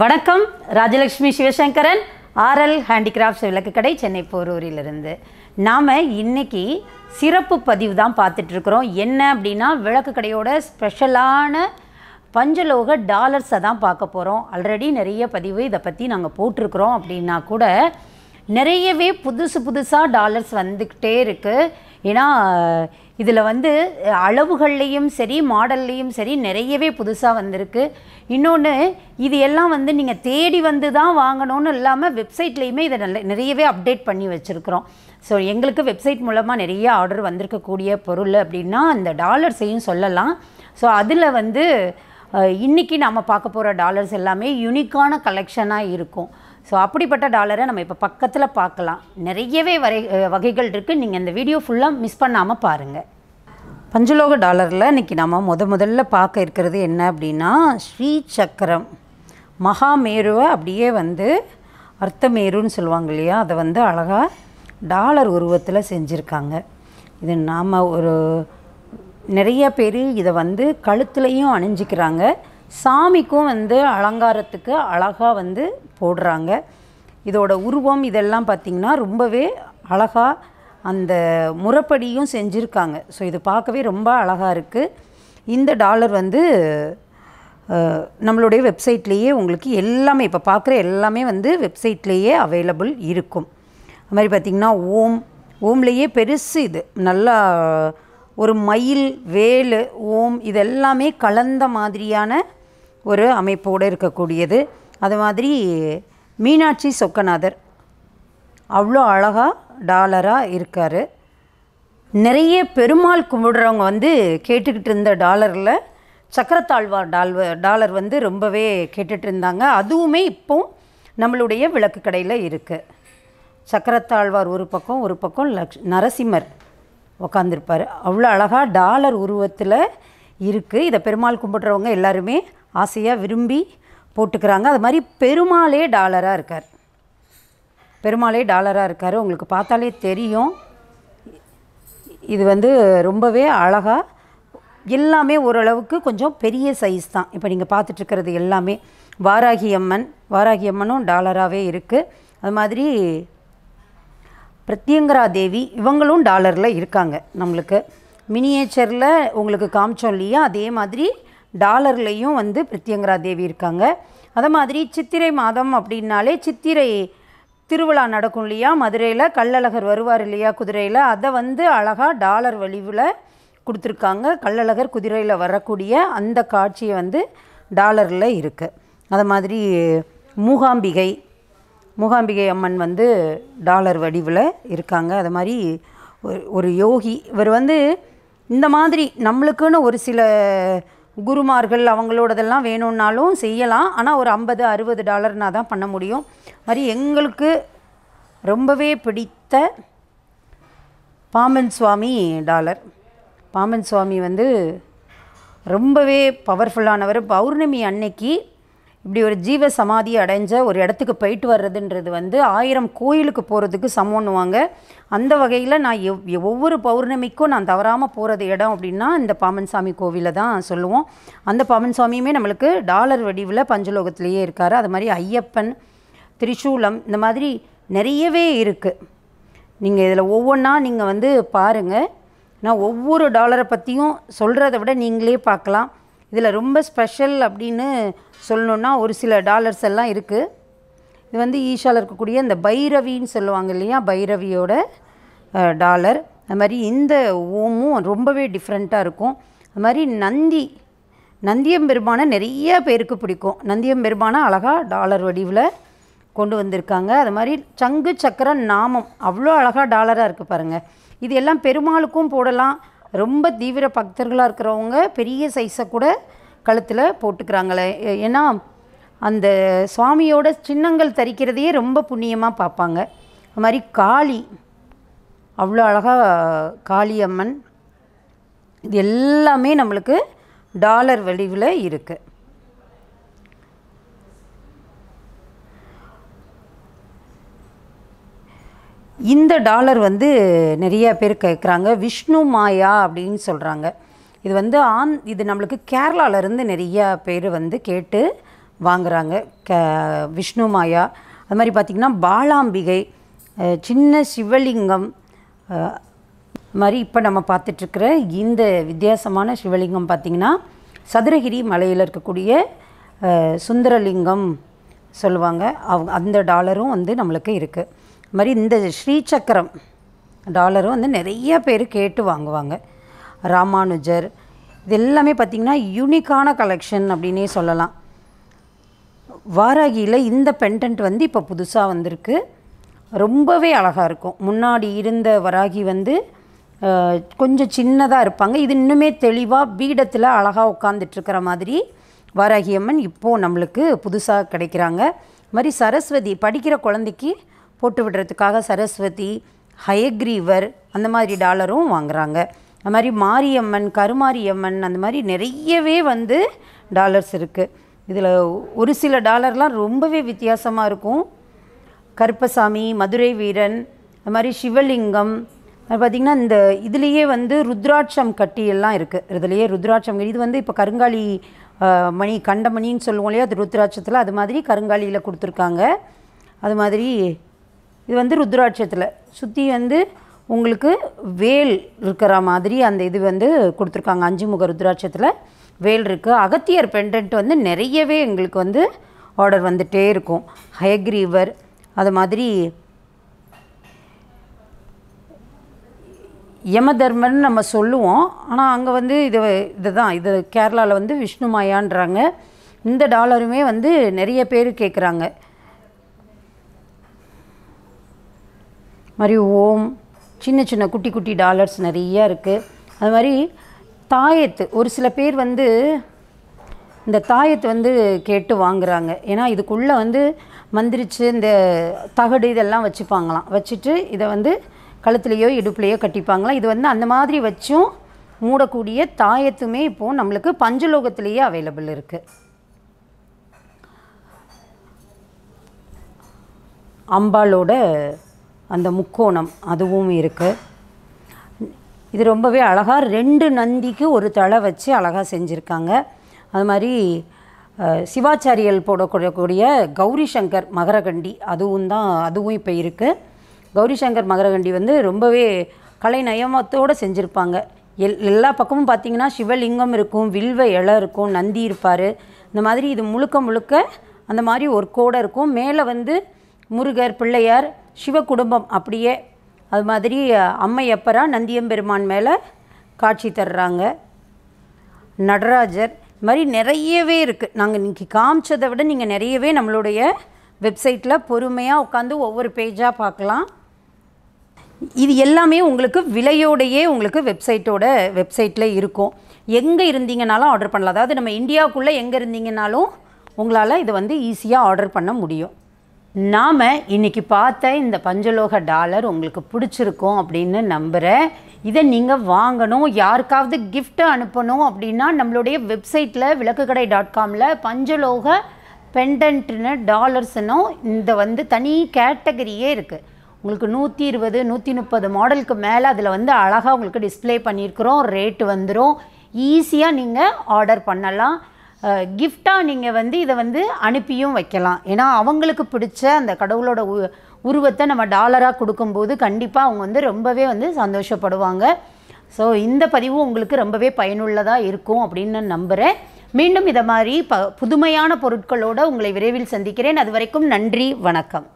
வணக்கம் Rajalakshmi Sivasankaran R L handicrafts விளக்குக்கடை சென்னை போரூரிலிருந்து நாம் இன்றைக்கி சிறப்பு பதிவு தான் பார்த்துட்ருக்குறோம் என்ன அப்படின்னா விளக்கு கடையோட ஸ்பெஷலான பஞ்சலோக டாலர்ஸை தான் பார்க்க போகிறோம் ஆல்ரெடி நிறைய பதிவு இதை பற்றி நாங்கள் போட்டிருக்கிறோம் அப்படின்னா கூட நிறையவே புதுசு புதுசாக டாலர்ஸ் வந்துக்கிட்டே இருக்குது ஏன்னா இதில் வந்து அளவுகள்லேயும் சரி மாடல்லையும் சரி நிறையவே புதுசாக வந்திருக்கு இன்னொன்று இது எல்லாம் வந்து நீங்கள் தேடி வந்து தான் வாங்கணும்னு இல்லாமல் வெப்சைட்லேயுமே இதை நல்ல நிறையவே அப்டேட் பண்ணி வச்சுருக்குறோம் ஸோ எங்களுக்கு வெப்சைட் மூலமாக நிறைய ஆர்டர் வந்திருக்கக்கூடிய பொருள் அப்படின்னா அந்த டாலர்ஸையும் சொல்லலாம் ஸோ அதில் வந்து இன்றைக்கி நாம் பார்க்க போகிற டாலர்ஸ் எல்லாமே யுனிக்கான கலெக்ஷனாக இருக்கும் ஸோ அப்படிப்பட்ட டாலரை நம்ம இப்போ பக்கத்தில் பார்க்கலாம் நிறையவே வரை வகைகள் இருக்குது நீங்கள் இந்த வீடியோ ஃபுல்லாக மிஸ் பண்ணாமல் பாருங்கள் பஞ்சலோக டாலரில் இன்றைக்கி நம்ம முத முதல்ல பார்க்க இருக்கிறது என்ன அப்படின்னா ஸ்ரீ சக்கரம் மகாமேருவை அப்படியே வந்து அர்த்தமேருன்னு சொல்லுவாங்க இல்லையா அதை வந்து அழகாக டாலர் உருவத்தில் செஞ்சுருக்காங்க இது நாம் ஒரு நிறைய பேர் இதை வந்து கழுத்துலையும் அணிஞ்சிக்கிறாங்க சாமிக்கும் வந்து அலங்காரத்துக்கு அழகாக வந்து போடுறாங்க இதோட உருவம் இதெல்லாம் பார்த்திங்கன்னா ரொம்பவே அழகாக அந்த முறைப்படியும் செஞ்சுருக்காங்க ஸோ இது பார்க்கவே ரொம்ப அழகாக இருக்குது இந்த டாலர் வந்து நம்மளுடைய வெப்சைட்லேயே உங்களுக்கு எல்லாமே இப்போ பார்க்குற எல்லாமே வந்து வெப்சைட்லேயே அவைலபிள் இருக்கும் அது மாதிரி பார்த்திங்கன்னா ஓம் ஓம்லேயே பெருசு இது நல்லா ஒரு மயில் வேலு ஓம் இதெல்லாமே கலந்த மாதிரியான ஒரு அமைப்போடு இருக்கக்கூடியது அது மாதிரி மீனாட்சி சொக்கநாதர் அவ்வளோ அழகாக டாலராக இருக்கார் நிறைய பெருமாள் கும்பிடுறவங்க வந்து கேட்டுக்கிட்டு இருந்த டாலரில் சக்கரத்தாழ்வார் டால் டாலர் வந்து ரொம்பவே கேட்டுட்டு இருந்தாங்க அதுவுமே இப்போ நம்மளுடைய விளக்கு கடையில் இருக்குது சக்கரத்தாழ்வார் ஒரு பக்கம் ஒரு பக்கம் லக்ஷ் நரசிம்மர் உக்காந்துருப்பார் அவ்வளோ அழகாக டாலர் உருவத்தில் இருக்குது இதை பெருமாள் கும்பிடுறவங்க எல்லாருமே ஆசையாக விரும்பி போட்டுக்கிறாங்க அது மாதிரி பெருமாளே டாலராக இருக்கார் பெருமாளே டாலராக இருக்கார் உங்களுக்கு பார்த்தாலே தெரியும் இது வந்து ரொம்பவே அழகாக எல்லாமே ஓரளவுக்கு கொஞ்சம் பெரிய சைஸ் தான் இப்போ நீங்கள் பார்த்துட்ருக்கிறது எல்லாமே வாராகி அம்மன் வாராகி அம்மனும் டாலராகவே இருக்குது அது மாதிரி பிரத்யங்கரா தேவி இவங்களும் டாலரில் இருக்காங்க நம்மளுக்கு மினியேச்சரில் உங்களுக்கு காமிச்சோம் இல்லையா அதே மாதிரி டாலர்லேயும் வந்து பிரத்யங்கரா தேவி இருக்காங்க அதே மாதிரி சித்திரை மாதம் அப்படின்னாலே சித்திரை திருவிழா நடக்கும் இல்லையா மதுரையில் கள்ளழகர் வருவார் இல்லையா குதிரையில் அதை வந்து அழகாக டாலர் வலிவில் கொடுத்துருக்காங்க கள்ளழகர் குதிரையில் வரக்கூடிய அந்த காட்சியை வந்து டாலரில் இருக்குது அது மாதிரி மூகாம்பிகை மூகாம்பிகை அம்மன் வந்து டாலர் வடிவில் இருக்காங்க அது மாதிரி ஒரு ஒரு யோகி இவர் வந்து இந்த மாதிரி நம்மளுக்குன்னு ஒரு சில குருமார்கள் அவங்களோடதெல்லாம் வேணும்னாலும் செய்யலாம் ஆனால் ஒரு ஐம்பது அறுபது டாலர்னா தான் பண்ண முடியும் மாதிரி எங்களுக்கு ரொம்பவே பிடித்த பாமன் சுவாமி டாலர் பாமன் சுவாமி வந்து ரொம்பவே பவர்ஃபுல்லானவர் பௌர்ணமி அன்னைக்கு இப்படி ஒரு ஜீவ சமாதி அடைஞ்ச ஒரு இடத்துக்கு போயிட்டு வர்றதுன்றது வந்து ஆயிரம் கோயிலுக்கு போகிறதுக்கு சமம்னுவாங்க அந்த வகையில் நான் எவ் ஒவ்வொரு பௌர்ணமிக்கும் நான் தவறாமல் போகிறது இடம் அப்படின்னா இந்த பாமன்சாமி கோவிலை தான் சொல்லுவோம் அந்த பாமன் சாமியுமே நம்மளுக்கு டாலர் வடிவில் பஞ்சலோகத்திலேயே இருக்கார் அது மாதிரி ஐயப்பன் திரிசூலம் இந்த மாதிரி நிறையவே இருக்குது நீங்கள் இதில் ஒவ்வொன்றா நீங்கள் வந்து பாருங்கள் நான் ஒவ்வொரு டாலரை பற்றியும் சொல்கிறத விட நீங்களே பார்க்கலாம் இதில் ரொம்ப ஸ்பெஷல் அப்படின்னு சொல்லணுன்னா ஒரு சில டாலர்ஸ் எல்லாம் இருக்குது இது வந்து ஈஷாவில் இருக்கக்கூடிய இந்த பைரவின்னு சொல்லுவாங்க இல்லையா பைரவியோட டாலர் அது மாதிரி இந்த ஓமும் ரொம்பவே டிஃப்ரெண்ட்டாக இருக்கும் அது மாதிரி நந்தி நந்தியம்பெருமானை நிறைய பேருக்கு பிடிக்கும் நந்தியம்பெருமானை அழகாக டாலர் வடிவில் கொண்டு வந்திருக்காங்க அது மாதிரி சங்கு சக்கர நாமம் அவ்வளோ அழகாக டாலராக இருக்குது பாருங்கள் இது எல்லாம் பெருமாளுக்கும் போடலாம் ரொம்ப தீவிர பக்தர்களாக இருக்கிறவங்க பெரிய சைஸை கூட கழுத்தில் போட்டுக்கிறாங்களே ஏன்னா அந்த சுவாமியோட சின்னங்கள் தரிக்கிறதையே ரொம்ப புண்ணியமாக பார்ப்பாங்க அது மாதிரி காளி அவ்வளோ அழகாக காளியம்மன் இது எல்லாமே நம்மளுக்கு டாலர் வடிவில் இருக்குது இந்த டாலர் வந்து நிறைய பேர் கேட்குறாங்க விஷ்ணு மாயா அப்படின்னு சொல்கிறாங்க இது வந்து ஆந் இது நம்மளுக்கு கேரளாவிலேருந்து நிறையா பேர் வந்து கேட்டு வாங்குகிறாங்க க விஷ்ணு மாயா அது மாதிரி பார்த்திங்கன்னா பாலாம்பிகை சின்ன சிவலிங்கம் மாதிரி இப்போ நம்ம பார்த்துட்ருக்கிற இந்த வித்தியாசமான சிவலிங்கம் பார்த்திங்கன்னா சதுரகிரி மலையில் இருக்கக்கூடிய சுந்தரலிங்கம் சொல்லுவாங்க அவங்க அந்த டாலரும் வந்து நம்மளுக்கு இருக்குது இது மாதிரி இந்த ஸ்ரீசக்கரம் டாலரும் வந்து நிறைய பேர் கேட்டு வாங்குவாங்க ராமானுஜர் இது எல்லாமே பார்த்திங்கன்னா யூனிக்கான கலெக்ஷன் அப்படின்னே சொல்லலாம் வாராகியில் இந்த பெண்டன்ட் வந்து இப்போ புதுசாக வந்திருக்கு ரொம்பவே அழகாக இருக்கும் முன்னாடி இருந்த வராகி வந்து கொஞ்சம் சின்னதாக இருப்பாங்க இது இன்னுமே தெளிவாக பீடத்தில் அழகாக உட்காந்துட்டுருக்கிற மாதிரி வாராகியம்மன் அம்மன் இப்போது நம்மளுக்கு புதுசாக கிடைக்கிறாங்க மாதிரி சரஸ்வதி படிக்கிற குழந்தைக்கு போட்டு விடுறதுக்காக சரஸ்வதி ஹயக்ரீவர் அந்த மாதிரி டாலரும் வாங்குகிறாங்க அது மாதிரி மாரியம்மன் கருமாரியம்மன் அந்த மாதிரி நிறையவே வந்து டாலர்ஸ் இருக்குது இதில் ஒரு சில டாலர்லாம் ரொம்பவே வித்தியாசமாக இருக்கும் கருப்பசாமி மதுரை வீரன் அது மாதிரி சிவலிங்கம் பார்த்திங்கன்னா இந்த இதுலேயே வந்து ருத்ராட்சம் கட்டியெல்லாம் இருக்குது இதுலேயே ருத்ராட்சம் இது வந்து இப்போ கருங்காலி மணி கண்டமணின்னு சொல்லுவோம் இல்லையா அது ருத்ராட்சத்தில் அது மாதிரி கருங்காலியில் கொடுத்துருக்காங்க அது மாதிரி இது வந்து ருத்ராட்சத்தில் சுற்றி வந்து உங்களுக்கு வேல் இருக்கிற மாதிரி அந்த இது வந்து கொடுத்துருக்காங்க அஞ்சு முக ருத்ராட்சத்தில் வேல் இருக்குது அகத்தியர் பெண்டன்ட் வந்து நிறையவே எங்களுக்கு வந்து ஆர்டர் வந்துகிட்டே இருக்கும் ஹயக்ரீவர் அது மாதிரி யமதர்மன் நம்ம சொல்லுவோம் ஆனால் அங்கே வந்து இது இது தான் இது கேரளாவில் வந்து விஷ்ணுமாயான்றாங்க இந்த டாலருமே வந்து நிறைய பேர் கேட்குறாங்க மாதிரி ஓம் சின்ன சின்ன குட்டி குட்டி டாலர்ஸ் நிறையா இருக்குது அது மாதிரி தாயத்து ஒரு சில பேர் வந்து இந்த தாயத்து வந்து கேட்டு வாங்குகிறாங்க ஏன்னா இதுக்குள்ளே வந்து மந்திரிச்சு இந்த தகடு இதெல்லாம் வச்சுப்பாங்களாம் வச்சுட்டு இதை வந்து கழுத்துலேயோ இடுப்புலையோ கட்டிப்பாங்களாம் இது வந்து அந்த மாதிரி வச்சும் மூடக்கூடிய தாயத்துமே இப்போது நம்மளுக்கு பஞ்சலோகத்திலேயே அவைலபிள் இருக்குது அம்பாலோட அந்த முக்கோணம் அதுவும் இருக்குது இது ரொம்பவே அழகாக ரெண்டு நந்திக்கு ஒரு தலை வச்சு அழகாக செஞ்சுருக்காங்க அது மாதிரி சிவாச்சாரியல் போடக்கூடக்கூடிய கௌரி சங்கர் மகரகண்டி அதுவும் தான் அதுவும் இப்போ இருக்குது கௌரி சங்கர் மகரகண்டி வந்து ரொம்பவே கலை நயமத்தோடு செஞ்சுருப்பாங்க எல் எல்லா பக்கமும் பார்த்திங்கன்னா சிவலிங்கம் இருக்கும் வில்வ இலை இருக்கும் நந்தி இருப்பார் இந்த மாதிரி இது முழுக்க முழுக்க அந்த மாதிரி ஒரு கோடை இருக்கும் மேலே வந்து முருகர் பிள்ளையார் சிவ குடும்பம் அப்படியே அது மாதிரி அம்மையப்பரா நந்தியம்பெருமான் மேலே காட்சி தர்றாங்க நடராஜர் இது மாதிரி நிறையவே இருக்குது நாங்கள் இன்றைக்கி காமிச்சதை விட நீங்கள் நிறையவே நம்மளுடைய வெப்சைட்டில் பொறுமையாக உட்காந்து ஒவ்வொரு பேஜாக பார்க்கலாம் இது எல்லாமே உங்களுக்கு விலையோடையே உங்களுக்கு வெப்சைட்டோட வெப்சைட்டில் இருக்கும் எங்கே இருந்தீங்கனாலும் ஆர்டர் பண்ணலாம் அதாவது நம்ம இந்தியாவுக்குள்ளே எங்கே இருந்தீங்கனாலும் உங்களால் இதை வந்து ஈஸியாக ஆர்டர் பண்ண முடியும் நாம் இன்றைக்கி பார்த்த இந்த பஞ்சலோக டாலர் உங்களுக்கு பிடிச்சிருக்கும் அப்படின்னு நம்புகிறேன் இதை நீங்கள் வாங்கணும் யாருக்காவது கிஃப்ட்டை அனுப்பணும் அப்படின்னா நம்மளுடைய வெப்சைட்டில் விளக்குக்கடை டாட் காமில் பஞ்சலோக பெண்டன்ட்னு டாலர்ஸ்னும் இந்த வந்து தனி கேட்டகரியே இருக்குது உங்களுக்கு நூற்றி இருபது நூற்றி முப்பது மாடலுக்கு மேலே அதில் வந்து அழகாக உங்களுக்கு டிஸ்பிளே பண்ணியிருக்கிறோம் ரேட்டு வந்துடும் ஈஸியாக நீங்கள் ஆர்டர் பண்ணலாம் கிஃப்டாக நீங்கள் வந்து இதை வந்து அனுப்பியும் வைக்கலாம் ஏன்னா அவங்களுக்கு பிடிச்ச அந்த கடவுளோட உ உருவத்தை நம்ம டாலராக கொடுக்கும்போது கண்டிப்பாக அவங்க வந்து ரொம்பவே வந்து சந்தோஷப்படுவாங்க ஸோ இந்த பதிவு உங்களுக்கு ரொம்பவே பயனுள்ளதாக இருக்கும் அப்படின்னு நான் நம்புகிறேன் மீண்டும் இதை மாதிரி ப புதுமையான பொருட்களோடு உங்களை விரைவில் சந்திக்கிறேன் அது வரைக்கும் நன்றி வணக்கம்